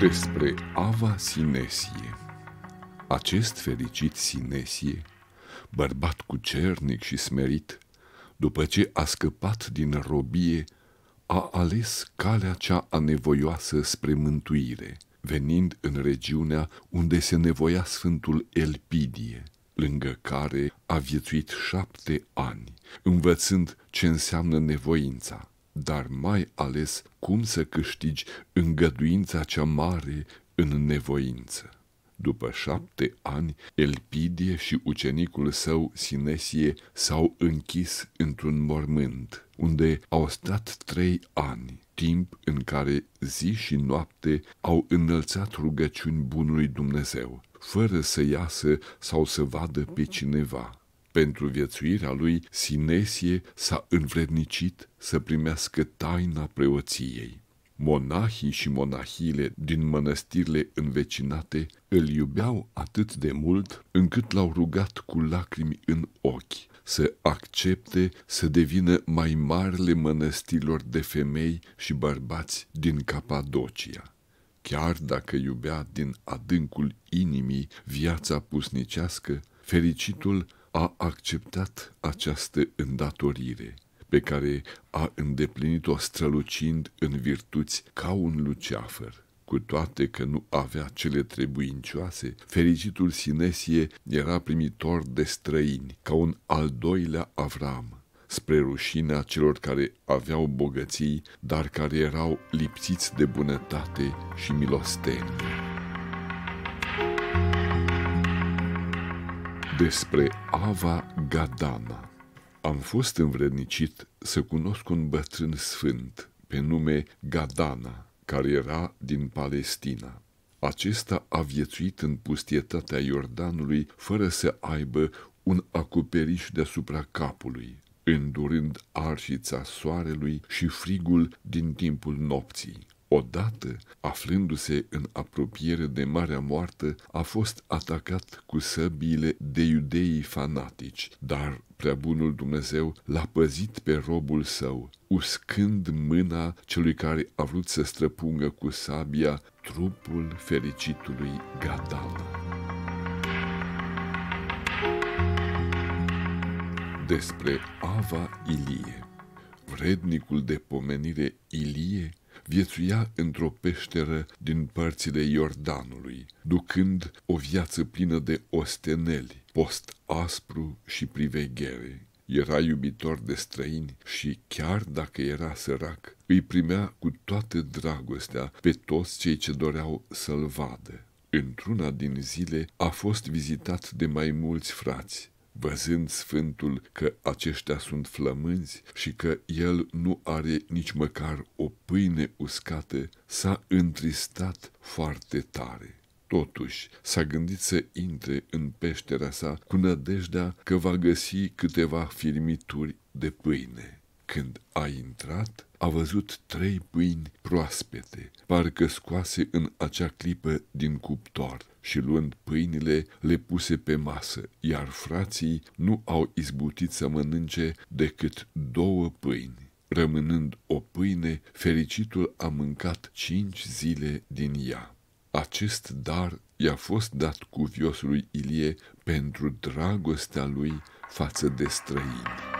Despre Ava Sinesie Acest fericit Sinesie, bărbat cu cernic și smerit, după ce a scăpat din robie, a ales calea cea anevoioasă spre mântuire, venind în regiunea unde se nevoia Sfântul Elpidie, lângă care a viețuit șapte ani, învățând ce înseamnă nevoința, dar mai ales cum să câștigi îngăduința cea mare în nevoință. După șapte ani, Elpidie și ucenicul său Sinesie s-au închis într-un mormânt, unde au stat trei ani, timp în care zi și noapte au înălțat rugăciuni bunului Dumnezeu, fără să iasă sau să vadă pe cineva pentru viețuirea lui, Sinesie s-a învrednicit să primească taina preoției. Monahii și monahile din mănăstirile învecinate îl iubeau atât de mult încât l-au rugat cu lacrimi în ochi să accepte să devină mai marele mănăstirilor de femei și bărbați din Capadocia. Chiar dacă iubea din adâncul inimii viața pusnicească, fericitul a acceptat această îndatorire pe care a îndeplinit-o strălucind în virtuți ca un luceafăr. Cu toate că nu avea cele trebuincioase, fericitul Sinesie era primitor de străini, ca un al doilea Avram, spre rușinea celor care aveau bogății, dar care erau lipsiți de bunătate și milostenie. Despre Ava Gadana Am fost învrednicit să cunosc un bătrân sfânt pe nume Gadana, care era din Palestina. Acesta a viețuit în pustietatea Iordanului fără să aibă un acoperiș deasupra capului, îndurând arșița soarelui și frigul din timpul nopții. Odată, aflându-se în apropiere de Marea Moartă, a fost atacat cu săbiile de iudeii fanatici, dar prea bunul Dumnezeu l-a păzit pe robul său, uscând mâna celui care a vrut să străpungă cu sabia trupul fericitului Gadala. Despre Ava Ilie Vrednicul de pomenire Ilie viețuia într-o peșteră din părțile Iordanului, ducând o viață plină de osteneli, post aspru și priveghere. Era iubitor de străini și, chiar dacă era sărac, îi primea cu toată dragostea pe toți cei ce doreau să-l vadă. Într-una din zile a fost vizitat de mai mulți frați, văzând Sfântul că aceștia sunt flămânzi și că el nu are nici măcar o pâine uscată, s-a întristat foarte tare. Totuși, s-a gândit să intre în peștera sa cu nădejdea că va găsi câteva firmituri de pâine. Când a intrat, a văzut trei pâini proaspete, parcă scoase în acea clipă din cuptor și luând pâinile le puse pe masă, iar frații nu au izbutit să mănânce decât două pâini. Rămânând o pâine, fericitul a mâncat cinci zile din ea. Acest dar i-a fost dat cuviosului Ilie pentru dragostea lui față de străini.